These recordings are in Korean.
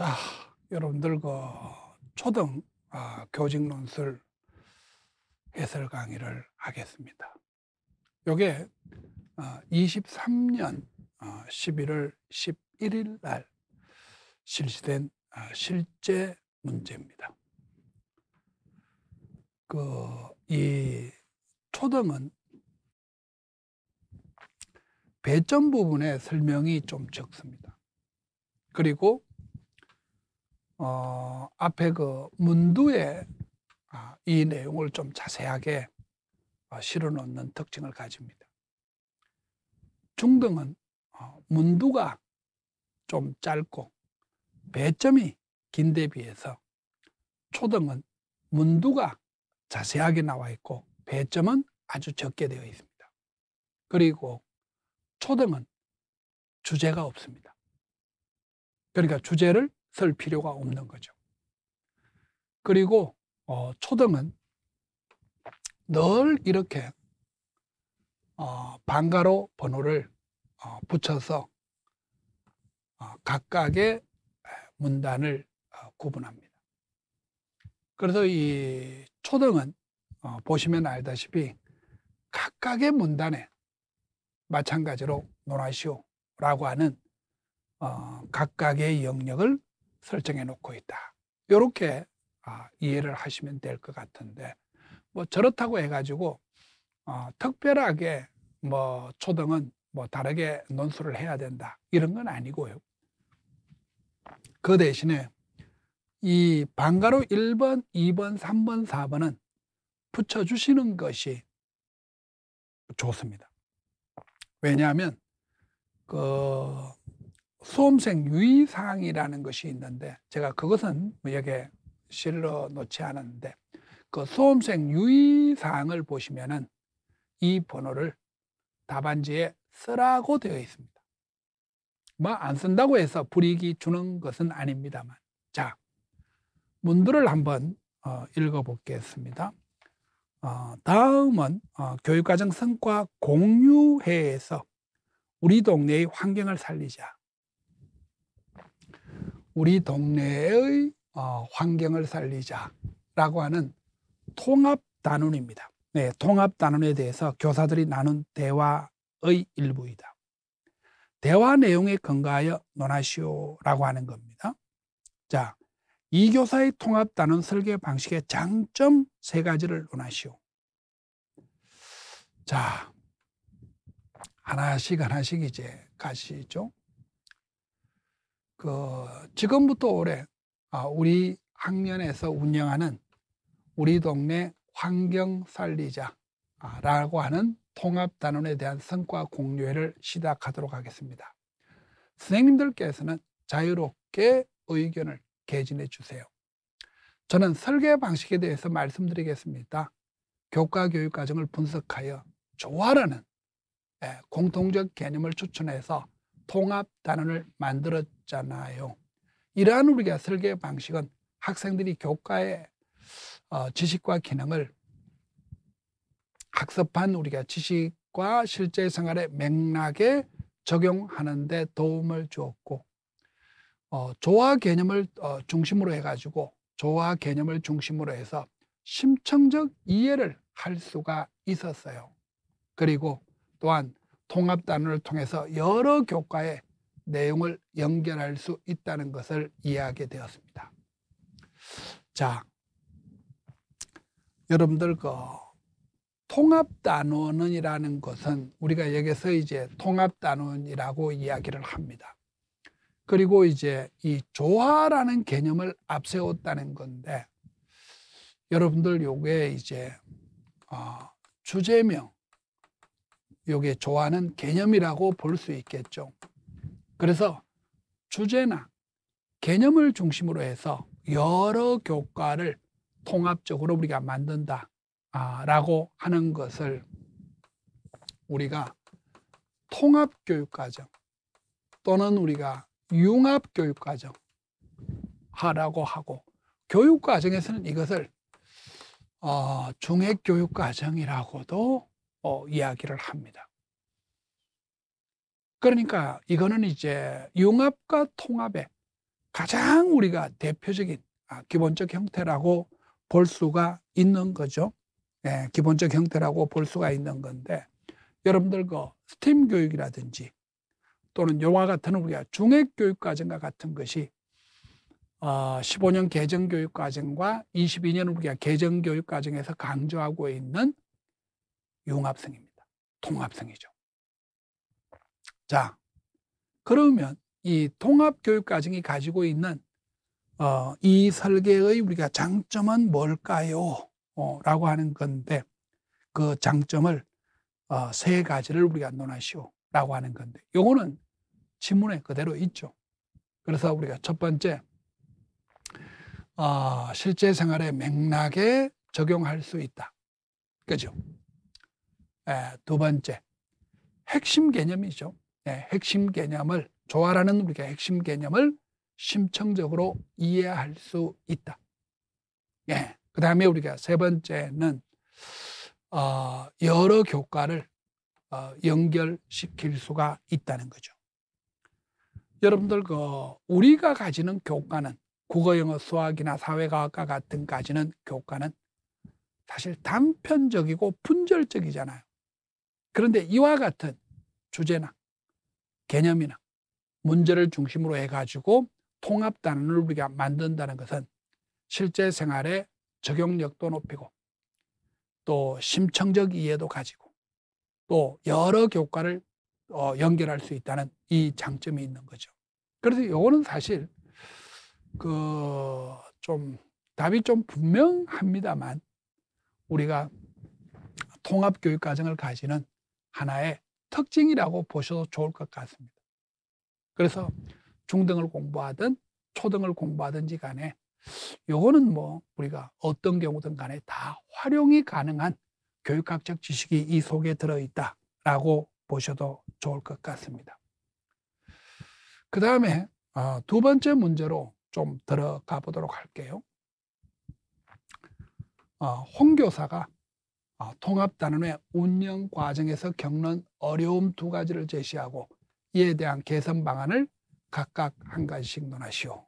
자, 여러분들 그 초등 아, 교직 논술 해설 강의를 하겠습니다. 요게 23년 11월 11일 날 실시된 어, 실제 문제입니다. 그 이 초등은 배점 부분의 설명이 좀 적습니다. 그리고 어, 앞에 그 문두에 아, 이 내용을 좀 자세하게 어, 실어 놓는 특징을 가집니다. 중등은 어, 문두가 좀 짧고 배점이 긴데 비해서 초등은 문두가 자세하게 나와 있고 배점은 아주 적게 되어 있습니다. 그리고 초등은 주제가 없습니다. 그러니까 주제를 쓸 필요가 없는 거죠. 그리고 어, 초등은 늘 이렇게 어, 반가로 번호를 어, 붙여서 어, 각각의 문단을 어, 구분합니다. 그래서 이 초등은 어, 보시면 알다시피 각각의 문단에 마찬가지로 논하시오라고 하는 각각의 영역을 설정해 놓고 있다. 이렇게 아, 이해를 하시면 될 것 같은데 뭐 저렇다고 해가지고 어, 특별하게 뭐 초등은 뭐 다르게 논술을 해야 된다 이런 건 아니고요. 그 대신에 이반가로 1번, 2번, 3번, 4번은 붙여주시는 것이 좋습니다. 왜냐하면 그 수험생 유의사항이라는 것이 있는데 제가 그것은 여기에 실러 놓지 않았는데 그 수험생 유의사항을 보시면은 이 번호를 답안지에 쓰라고 되어 있습니다. 뭐안 쓴다고 해서 불이익이 주는 것은 아닙니다만 자 문들을 한번 어, 읽어보겠습니다. 어, 다음은 어, 교육과정 성과 공유회에서 우리 동네의 환경을 살리자 우리 동네의 어, 환경을 살리자라고 하는 통합 단원입니다. 네, 통합 단원에 대해서 교사들이 나눈 대화의 일부이다. 대화 내용에 근거하여 논하시오라고 하는 겁니다. 자, 이 교사의 통합 단원 설계 방식의 장점 세 가지를 논하시오. 자, 하나씩 하나씩 이제 가시죠. 그 지금부터 올해 아, 우리 학년에서 운영하는 우리 동네 환경 살리자라고 하는 통합 단원에 대한 성과 공유회를 시작하도록 하겠습니다. 선생님들께서는 자유롭게 의견을 개진해 주세요. 저는 설계 방식에 대해서 말씀드리겠습니다. 교과 교육 과정을 분석하여 조화라는 예, 공통적 개념을 추천해서 통합 단원을 만들었잖아요. 이러한 우리가 설계 방식은 학생들이 교과의 어, 지식과 기능을 학습한 우리가 지식과 실제 생활의 맥락에 적용하는 데 도움을 주었고 어, 조화 개념을 어, 중심으로 해가지고 조화 개념을 중심으로 해서 심층적 이해를 할 수가 있었어요. 그리고 또한 통합단원을 통해서 여러 교과의 내용을 연결할 수 있다는 것을 이해하게 되었습니다. 자, 여러분들 그 통합단원이라는 것은 우리가 여기서 이제 통합단원이라고 이야기를 합니다. 그리고 이제 이 조화라는 개념을 앞세웠다는 건데 여러분들 요게 이제 어, 주제명 요게 좋아하는 개념이라고 볼 수 있겠죠. 그래서 주제나 개념을 중심으로 해서 여러 교과를 통합적으로 우리가 만든다라고 아, 하는 것을 우리가 통합교육과정 또는 우리가 융합교육과정 하라고 하고 교육과정에서는 이것을 어, 중핵교육과정이라고도 어, 이야기를 합니다. 그러니까 이거는 이제 융합과 통합의 가장 우리가 대표적인 아, 기본적 형태라고 볼 수가 있는 거죠. 예, 기본적 형태라고 볼 수가 있는 건데 여러분들 그 스팀 교육이라든지 또는 영화 같은 우리가 중액 교육 과정과 같은 것이 어, 15년 개정 교육 과정과 22년 우리가 개정 교육 과정에서 강조하고 있는 융합성입니다. 통합성이죠. 자, 그러면 이 통합교육과정이 가지고 있는 어, 이 설계의 우리가 장점은 뭘까요? 어, 라고 하는 건데 그 장점을 어, 세 가지를 우리가 논하시오 라고 하는 건데 요거는 지문에 그대로 있죠. 그래서 우리가 첫 번째 어, 실제 생활의 맥락에 적용할 수 있다. 그죠? 예, 두 번째, 핵심 개념이죠. 예, 핵심 개념을 조화라는 우리가 핵심 개념을 심층적으로 이해할 수 있다. 예. 그 다음에 우리가 세 번째는 어, 여러 교과를 어, 연결시킬 수가 있다는 거죠. 여러분들 그 우리가 가지는 교과는 국어, 영어, 수학이나 사회과학과 같은 가지는 교과는 사실 단편적이고 분절적이잖아요. 그런데 이와 같은 주제나 개념이나 문제를 중심으로 해가지고 통합 단원을 우리가 만든다는 것은 실제 생활에 적용력도 높이고 또 심층적 이해도 가지고 또 여러 교과를 어, 연결할 수 있다는 이 장점이 있는 거죠. 그래서 요거는 사실 그 좀 답이 좀 분명합니다만 우리가 통합 교육 과정을 가지는 하나의 특징이라고 보셔도 좋을 것 같습니다. 그래서 중등을 공부하든 초등을 공부하든지 간에 요거는 뭐 우리가 어떤 경우든 간에 다 활용이 가능한 교육학적 지식이 이 속에 들어있다라고 보셔도 좋을 것 같습니다. 그 다음에 어, 두 번째 문제로 좀 들어가 보도록 할게요. 어, 홍교사가 어, 통합 단원의 운영 과정에서 겪는 어려움 두 가지를 제시하고 이에 대한 개선 방안을 각각 한 가지씩 논하시오.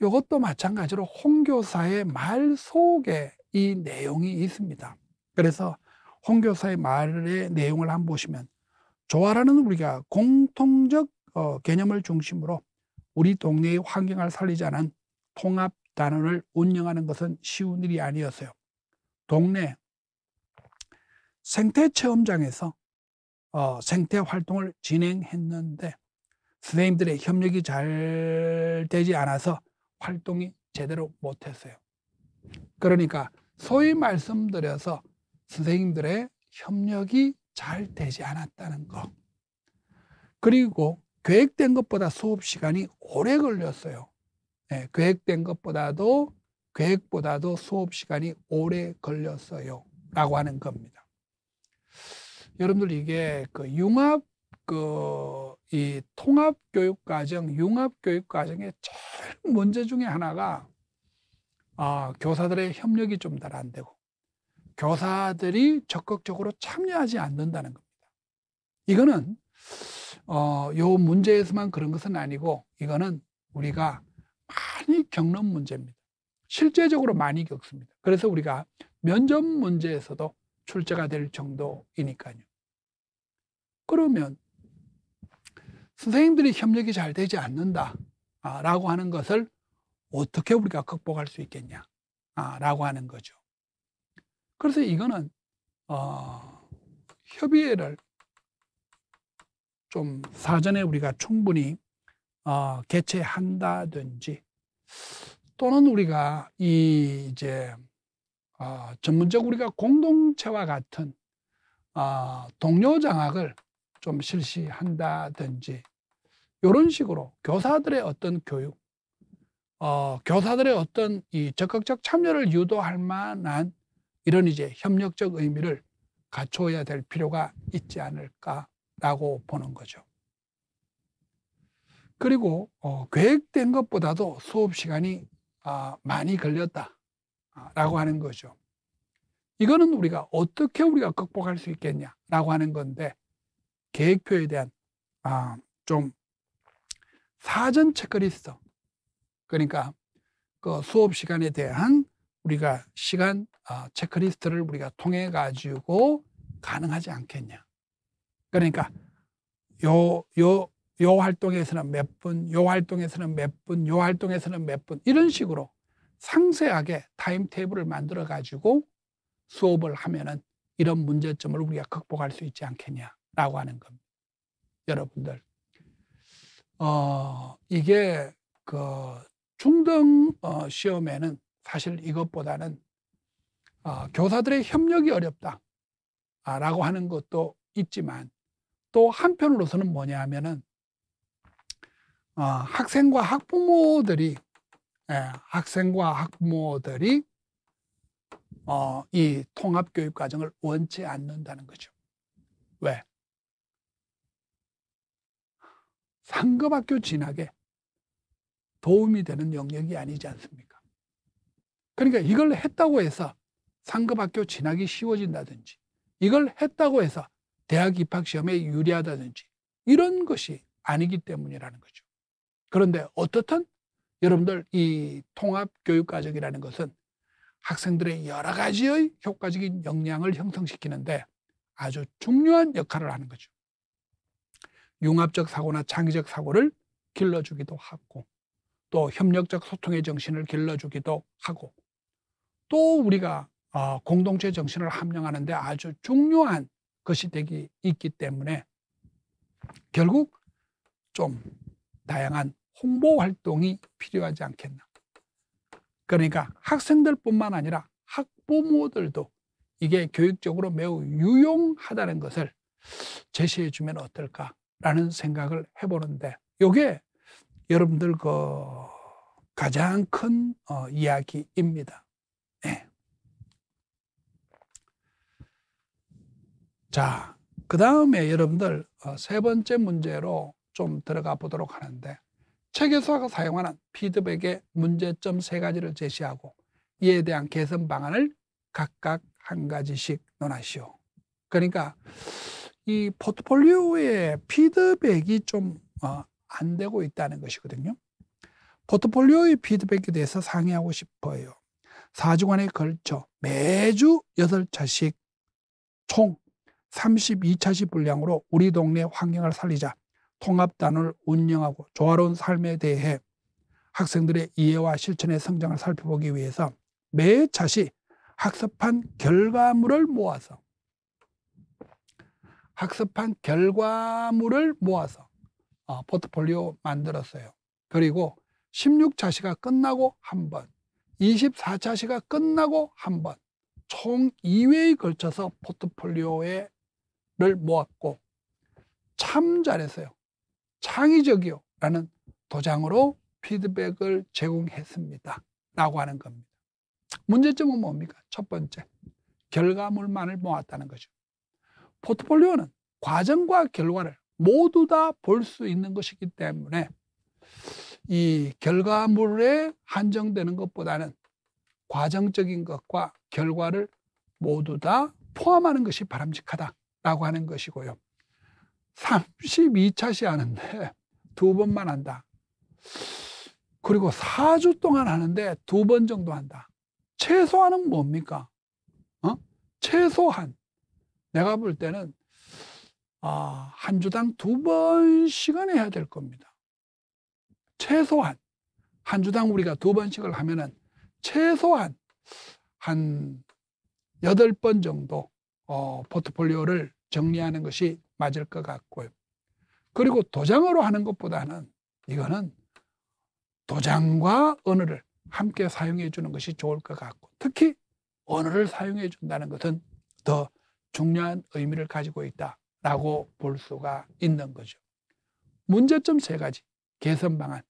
이것도 마찬가지로 홍교사의 말 속에 이 내용이 있습니다. 그래서 홍교사의 말의 내용을 한번 보시면 조화라는 우리가 공통적 어, 개념을 중심으로 우리 동네의 환경을 살리자는 통합 단원을 운영하는 것은 쉬운 일이 아니었어요. 동네, 생태 체험장에서 어, 생태 활동을 진행했는데 선생님들의 협력이 잘 되지 않아서 활동이 제대로 못했어요. 그러니까 소위 말씀드려서 선생님들의 협력이 잘 되지 않았다는 것. 그리고 계획된 것보다 수업 시간이 오래 걸렸어요. 네, 계획된 것보다도 계획보다도 수업 시간이 오래 걸렸어요. 라고 하는 겁니다. 여러분들 이게 그 융합 그 이 통합 교육 과정, 융합 교육 과정의 제일 문제 중에 하나가 아, 교사들의 협력이 좀 잘 안 되고 교사들이 적극적으로 참여하지 않는다는 겁니다. 이거는 어, 요 문제에서만 그런 것은 아니고 이거는 우리가 많이 겪는 문제입니다. 실제적으로 많이 겪습니다. 그래서 우리가 면접 문제에서도 출제가 될 정도이니까요. 그러면 선생님들이 협력이 잘 되지 않는다라고 하는 것을 어떻게 우리가 극복할 수 있겠냐라고 하는 거죠. 그래서 이거는 어, 협의회를 좀 사전에 우리가 충분히 어, 개최한다든지 또는 우리가 이 이제 어, 전문적 우리가 공동체와 같은 어, 아, 동료 장학을 좀 실시한다든지 이런 식으로 교사들의 어떤 교육, 어, 교사들의 어떤 이 적극적 참여를 유도할 만한 이런 이제 협력적 의미를 갖춰야 될 필요가 있지 않을까라고 보는 거죠. 그리고 어, 계획된 것보다도 수업 시간이 어, 많이 걸렸다. 라고 하는 거죠. 이거는 우리가 어떻게 우리가 극복할 수 있겠냐라고 하는 건데 계획표에 대한 아, 좀 사전 체크리스트 그러니까 그 수업 시간에 대한 우리가 시간 어, 체크리스트를 우리가 통해 가지고 가능하지 않겠냐. 그러니까 요 요 요 활동에서는 몇 분, 요 활동에서는 몇 분, 요 활동에서는 몇 분 이런 식으로 상세하게 타임테이블을 만들어 가지고 수업을 하면은 이런 문제점을 우리가 극복할 수 있지 않겠냐라고 하는 겁니다. 여러분들, 어, 이게 그 중등 어, 시험에는 사실 이것보다는 어, 교사들의 협력이 어렵다라고 아, 하는 것도 있지만 또 한편으로서는 뭐냐 하면은 어, 학생과 학부모들이 예, 학생과 학부모들이 어, 이 통합교육 과정을 원치 않는다는 거죠. 왜? 상급학교 진학에 도움이 되는 영역이 아니지 않습니까? 그러니까 이걸 했다고 해서 상급학교 진학이 쉬워진다든지 이걸 했다고 해서 대학 입학 시험에 유리하다든지 이런 것이 아니기 때문이라는 거죠. 그런데 어떻든 여러분들 이 통합교육과정이라는 것은 학생들의 여러 가지의 효과적인 역량을 형성시키는데 아주 중요한 역할을 하는 거죠. 융합적 사고나 창의적 사고를 길러주기도 하고 또 협력적 소통의 정신을 길러주기도 하고 또 우리가 어, 공동체 정신을 함양하는 데 아주 중요한 것이 되기 있기 때문에 결국 좀 다양한 홍보 활동이 필요하지 않겠나. 그러니까 학생들뿐만 아니라 학부모들도 이게 교육적으로 매우 유용하다는 것을 제시해 주면 어떨까라는 생각을 해보는데 이게 여러분들 그 가장 큰 어, 이야기입니다. 네. 자, 그 다음에 여러분들 어, 세 번째 문제로 좀 들어가 보도록 하는데 책에서 사용하는 피드백의 문제점 세 가지를 제시하고 이에 대한 개선 방안을 각각 한 가지씩 논하시오. 그러니까 이 포트폴리오의 피드백이 좀안 어, 되고 있다는 것이거든요. 포트폴리오의 피드백에 대해서 상의하고 싶어요. 4주간에 걸쳐 매주 8차씩 총 32차씩 분량으로 우리 동네 환경을 살리자 통합단을 운영하고 조화로운 삶에 대해 학생들의 이해와 실천의 성장을 살펴보기 위해서 매 차시 학습한 결과물을 모아서 학습한 결과물을 모아서 어, 포트폴리오 만들었어요. 그리고 16차시가 끝나고 한 번, 24차시가 끝나고 한 번, 총 2회에 걸쳐서 포트폴리오를 모았고 참 잘했어요. 창의적이요. 라는 도장으로 피드백을 제공했습니다. 라고 하는 겁니다. 문제점은 뭡니까? 첫 번째, 결과물만을 모았다는 거죠. 포트폴리오는 과정과 결과를 모두 다 볼 수 있는 것이기 때문에 이 결과물에 한정되는 것보다는 과정적인 것과 결과를 모두 다 포함하는 것이 바람직하다라고 하는 것이고요. 32차 시하는데 두 번만 한다. 그리고 4주 동안 하는데 두 번 정도 한다. 최소한은 뭡니까? 어? 최소한. 내가 볼 때는, 아, 한 주당 두 번씩은 해야 될 겁니다. 최소한. 한 주당 우리가 두 번씩을 하면은 최소한 한 여덟 번 정도, 어, 포트폴리오를 정리하는 것이 맞을 것 같고요. 그리고 도장으로 하는 것보다는 이거는 도장과 언어를 함께 사용해 주는 것이 좋을 것 같고 특히 언어를 사용해 준다는 것은 더 중요한 의미를 가지고 있다라고 볼 수가 있는 거죠. 문제점 세 가지 개선 방안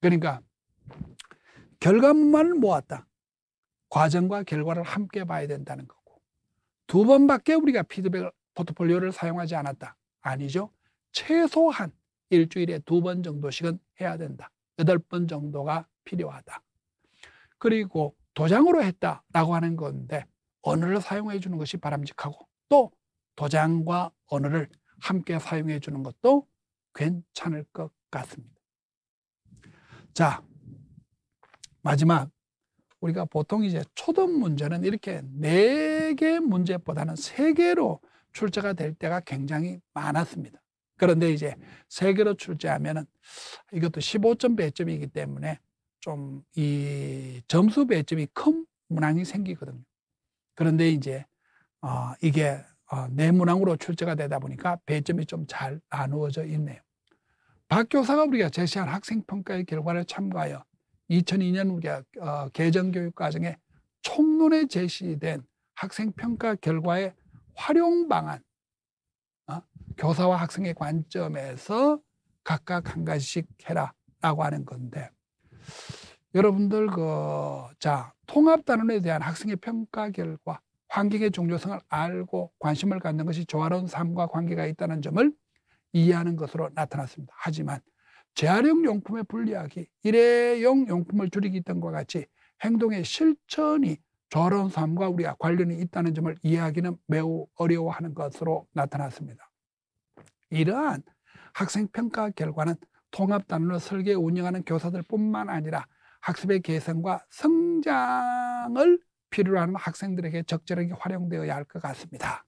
그러니까 결과물만 모았다. 과정과 결과를 함께 봐야 된다는 거고 두 번밖에 우리가 피드백을 포트폴리오를 사용하지 않았다. 아니죠. 최소한 일주일에 두 번 정도씩은 해야 된다. 여덟 번 정도가 필요하다. 그리고 도장으로 했다라고 하는 건데 언어를 사용해 주는 것이 바람직하고 또 도장과 언어를 함께 사용해 주는 것도 괜찮을 것 같습니다. 자, 마지막 우리가 보통 이제 초등 문제는 이렇게 네 개 문제보다는 세 개로 출제가 될 때가 굉장히 많았습니다. 그런데 이제 세계로 출제하면은 이것도 15점 배점이기 때문에 좀 이 점수 배점이 큰 문항이 생기거든요. 그런데 이제 어 이게 어내 네 문항으로 출제가 되다 보니까 배점이 좀 잘 나누어져 있네요. 박 교사가 우리가 제시한 학생 평가의 결과를 참고하여 2002년 우리가 어 개정 교육 과정에 총론에 제시된 학생 평가 결과에 활용 방안, 어? 교사와 학생의 관점에서 각각 한 가지씩 해라라고 하는 건데 여러분들 그자 통합 단원에 대한 학생의 평가 결과 환경의 중요성을 알고 관심을 갖는 것이 조화로운 삶과 관계가 있다는 점을 이해하는 것으로 나타났습니다. 하지만 재활용 용품의 분리하기, 일회용 용품을 줄이기 등과 같이 행동의 실천이 저런 삶과 우리가 관련이 있다는 점을 이해하기는 매우 어려워하는 것으로 나타났습니다. 이러한 학생 평가 결과는 통합단으로 설계 운영하는 교사들뿐만 아니라 학습의 개선과 성장을 필요로 하는 학생들에게 적절하게 활용되어야 할 것 같습니다.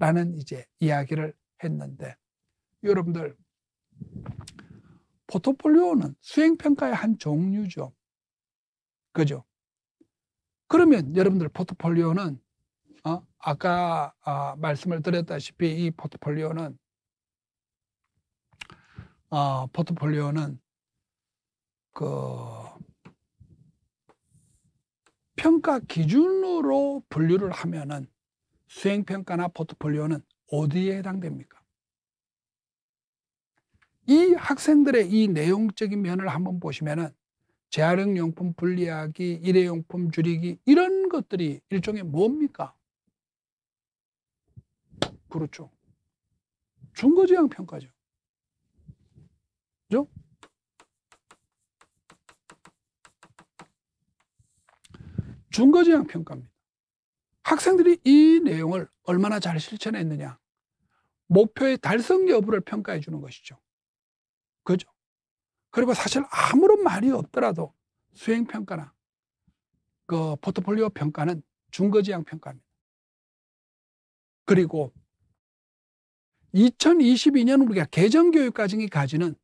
라는 이제 이야기를 했는데 여러분들 포트폴리오는 수행평가의 한 종류죠. 그죠? 그러면 여러분들 포트폴리오는 어? 아까 아, 말씀을 드렸다시피 이 포트폴리오는 어, 포트폴리오는 그 평가 기준으로 분류를 하면은 수행 평가나 포트폴리오는 어디에 해당됩니까? 이 학생들의 이 내용적인 면을 한번 보시면은 재활용용품 분리하기, 일회용품 줄이기 이런 것들이 일종의 뭡니까? 그렇죠. 중거지향 평가죠. 그죠? 중거지향 평가입니다. 학생들이 이 내용을 얼마나 잘 실천했느냐 목표의 달성 여부를 평가해 주는 것이죠. 그죠? 그리고 사실 아무런 말이 없더라도 수행평가나 그 포트폴리오 평가는 중거지향 평가입니다. 그리고 2022년 우리가 개정교육 과정이 가지는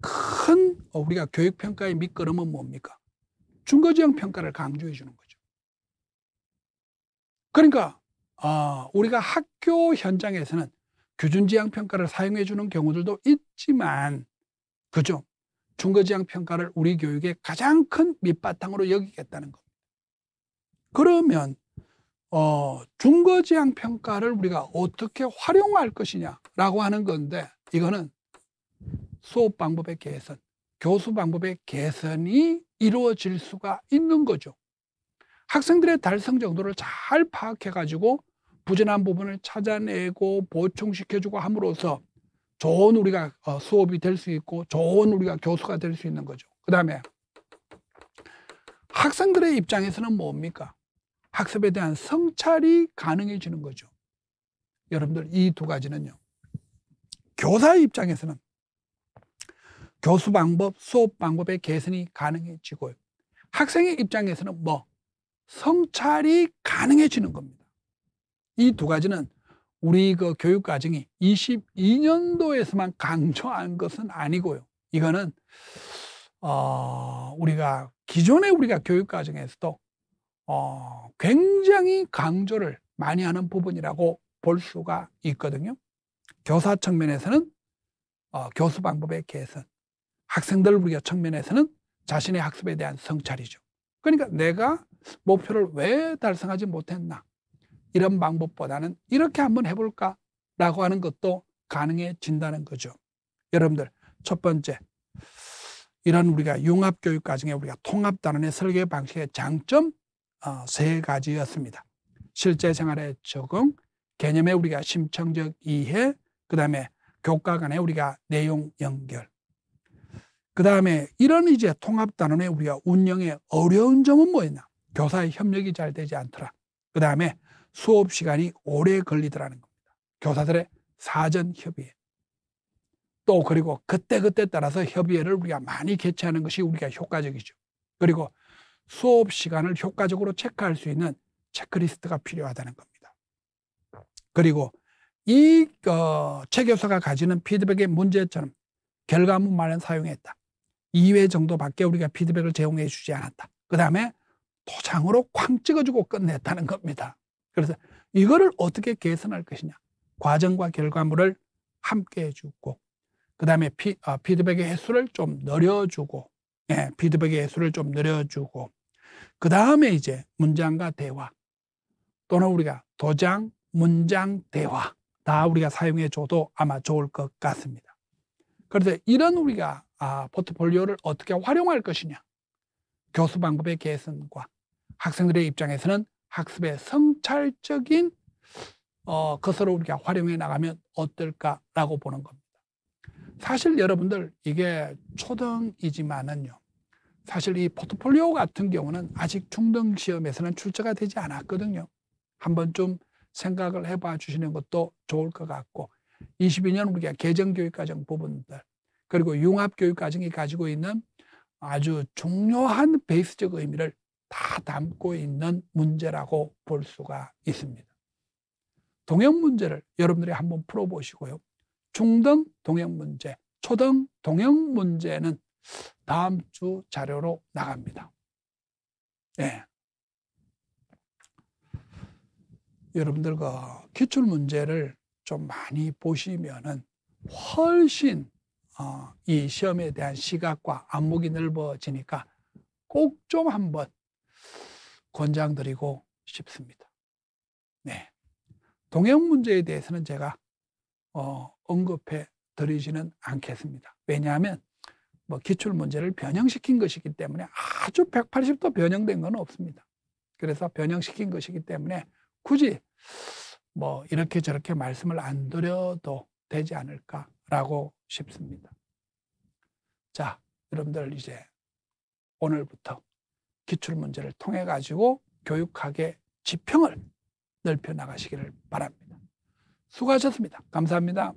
큰 어, 우리가 교육평가의 밑거름은 뭡니까? 중거지향 평가를 강조해 주는 거죠. 그러니까 어, 우리가 학교 현장에서는 규준지향 평가를 사용해 주는 경우들도 있지만 그죠? 중거지향 평가를 우리 교육의 가장 큰 밑바탕으로 여기겠다는 겁니다. 그러면 어, 중거지향 평가를 우리가 어떻게 활용할 것이냐라고 하는 건데 이거는 수업 방법의 개선, 교수 방법의 개선이 이루어질 수가 있는 거죠. 학생들의 달성 정도를 잘 파악해가지고 부진한 부분을 찾아내고 보충시켜주고 함으로써 좋은 우리가 어, 수업이 될 수 있고 좋은 우리가 교수가 될 수 있는 거죠. 그 다음에 학생들의 입장에서는 뭡니까? 학습에 대한 성찰이 가능해지는 거죠. 여러분들 이 두 가지는요. 교사 입장에서는 교수 방법, 수업 방법의 개선이 가능해지고요. 학생의 입장에서는 뭐? 성찰이 가능해지는 겁니다. 이 두 가지는 우리 그 교육 과정이 22년도에서만 강조한 것은 아니고요. 이거는 어 우리가 기존에 우리가 교육 과정에서도 어 굉장히 강조를 많이 하는 부분이라고 볼 수가 있거든요. 교사 측면에서는 어, 교수 방법의 개선, 학생들 우리가 측면에서는 자신의 학습에 대한 성찰이죠. 그러니까 내가 목표를 왜 달성하지 못했나? 이런 방법보다는 이렇게 한번 해볼까? 라고 하는 것도 가능해진다는 거죠. 여러분들, 첫 번째. 이런 우리가 융합교육 과정에 우리가 통합단원의 설계 방식의 장점 어, 세 가지였습니다. 실제 생활에 적응, 개념에 우리가 심층적 이해, 그 다음에 교과 간에 우리가 내용 연결. 그 다음에 이런 이제 통합단원의 우리가 운영에 어려운 점은 뭐였나? 교사의 협력이 잘 되지 않더라. 그 다음에 수업 시간이 오래 걸리더라는 겁니다. 교사들의 사전 협의회. 또 그리고 그때그때 따라서 협의회를 우리가 많이 개최하는 것이 우리가 효과적이죠. 그리고 수업 시간을 효과적으로 체크할 수 있는 체크리스트가 필요하다는 겁니다. 그리고 이 어, 최 교사가 가지는 피드백의 문제처럼 결과문만을 사용했다. 2회 정도밖에 우리가 피드백을 제공해 주지 않았다. 그 다음에 도장으로 쾅 찍어주고 끝냈다는 겁니다. 그래서 이거를 어떻게 개선할 것이냐. 과정과 결과물을 함께 해주고, 그 다음에 어, 아, 피드백의 횟수를 좀 늘려주고, 예, 피드백의 횟수를 좀 늘려주고, 그 다음에 이제 문장과 대화, 또는 우리가 도장, 문장, 대화, 다 우리가 사용해 줘도 아마 좋을 것 같습니다. 그런데 이런 우리가 아, 포트폴리오를 어떻게 활용할 것이냐. 교수 방법의 개선과 학생들의 입장에서는 학습의 성찰적인 어, 것으로 우리가 활용해 나가면 어떨까라고 보는 겁니다. 사실 여러분들 이게 초등이지만은요. 사실 이 포트폴리오 같은 경우는 아직 중등 시험에서는 출제가 되지 않았거든요. 한번 좀 생각을 해봐 주시는 것도 좋을 것 같고 22년 우리가 개정교육과정 부분들 그리고 융합교육과정이 가지고 있는 아주 중요한 베이스적 의미를 다 담고 있는 문제라고 볼 수가 있습니다. 동양 문제를 여러분들이 한번 풀어보시고요. 중등 동양 문제, 초등 동양 문제는 다음 주 자료로 나갑니다. 예. 여러분들 그 기출 문제를 좀 많이 보시면은 훨씬 어, 이 시험에 대한 시각과 안목이 넓어지니까 꼭 좀 한번 권장드리고 싶습니다. 네. 동행 문제에 대해서는 제가 어, 언급해 드리지는 않겠습니다. 왜냐하면 뭐 기출 문제를 변형시킨 것이기 때문에 아주 180도 변형된 건 없습니다. 그래서 변형시킨 것이기 때문에 굳이 뭐 이렇게 저렇게 말씀을 안 드려도 되지 않을까라고 싶습니다. 자, 여러분들 이제 오늘부터 기출문제를 통해 가지고 교육학의 지평을 넓혀 나가시기를 바랍니다. 수고하셨습니다. 감사합니다.